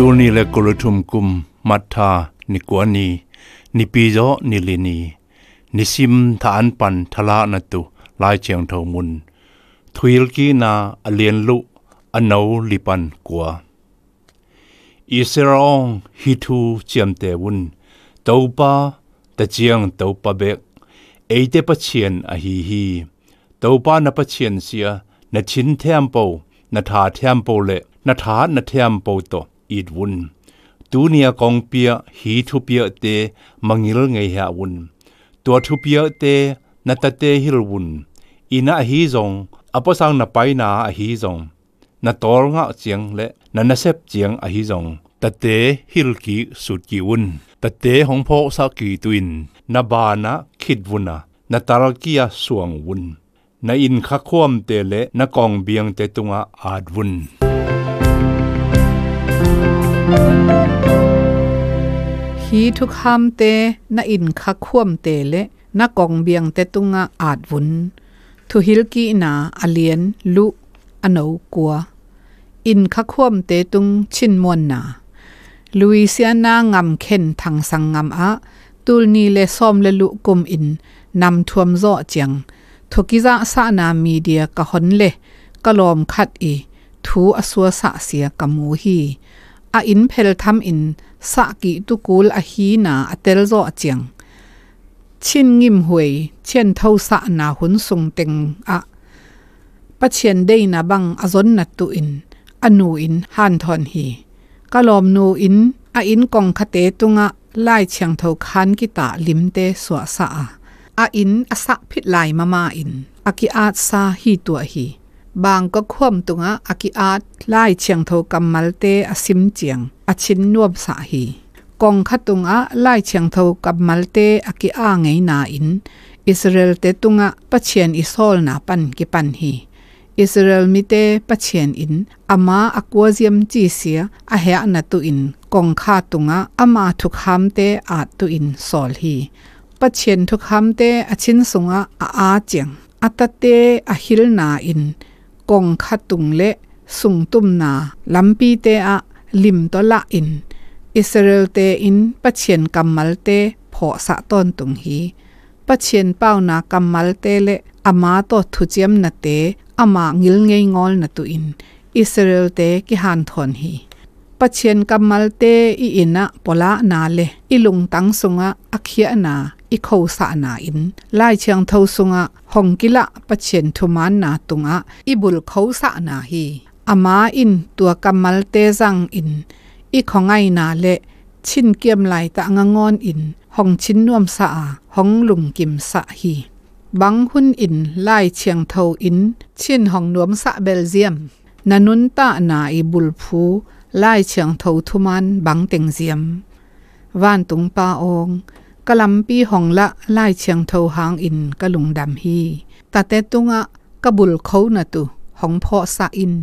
tu ni le ko kum matha ni ko ni ni ni li ni sim tha pan thala na tu lai cheng tho mun thuil ki na lu anau lipan kwa Israel hi thu chiam te ta chiang tau bek ei te chien a hi hi tau na pa chien sia na chin them po na tha them po le na tha na them po to อีดวุนตูเนียกองเปียหีทุเปียเตมังิลไงฮาวุนตัวทุเปียเตนัตเตฮิลวุนอีน่าฮีจงอปสังนับไปนาฮีจงนัตอรงะเจียงและนันเซบเจียงอฮีจงตเตฮิลกีสุดกีวุนตเตหงพอสักกีตุินนบานะคิดวุนะนตารกียสวงวุนนอินขะควมเตเลนกองเบียงเตตุงะอาดวุนฮีทุกคามเตนะอินคักควมเตเลนะกองเบียงเตตุงะอาดวุนทุฮิลกีนาอเลียนลุอโนกัวอินคักควมเตตุงชินมวนนาลุยเซียนางําเข็นทางสังงําอะตูลนีเลซอมเลลุกุมอินนําทวมซอจียงทุกิซาสานามีเดียกะฮนเลกะลอมคัดอีทูอสัวสะเสียกะมูฮี a in phel tham in sa ki tu kul a hi na a tel zo a chiang chin ngim huai chen thâu sa na hun sung teng a pa chen dei na bang a zon na tu in anu in han thon hi kalom nu in a in kong khate tunga lai chiang tho khan ki ta lim te so sa a a in a sa phit lai mama in aki at sa hi tu hi bang ka khom tunga akiat à lai chiang tho kamalte asim à chiang achin à nuam sa hi kong khatunga lai chiang tho kamalte aki a ngei na in israel te tunga pachian isol na pan ki pan hi Israel mi te pachien in ama akwaziam chi a hea na tu in kong kha tunga ama thuk ham te a tu in sol hi pachien thuk ham te achin sunga a a cheng atate a hil na in กงขัดตุงเละสุงตุมนาลัมปีเตอะลิมตละอินอิสราเอลเตอินปะเชียนกัมมัลเตพอสะตอนตุงฮีปะเชียนเป้านากัมมัลเตเละอามาตอทุเจียมนาเตอามางิลเงยงอลนาตุอินอิสราเอลเตกิฮันทอนฮีปะเชียนกัมมัลเตอีอินะปละนาเลอิลุงตังสุงะอคเขียนา i in lai chiang sunga hong kila pachen na tunga i bul hi ama in tua kamal in i na le chin kiam lai ta nga in hong chin nuam sa hong lung sa hi bang hun in lai chiang in chin hong nuam sa belgium nanun na i phu lai chiang tho thuman bang teng van tung pa กะลำปีหองละไล่เชียงเทาหางอินกะลุงดำฮีแต่แต่ตุงะกะบุลเขานะตุหองพอสะอิน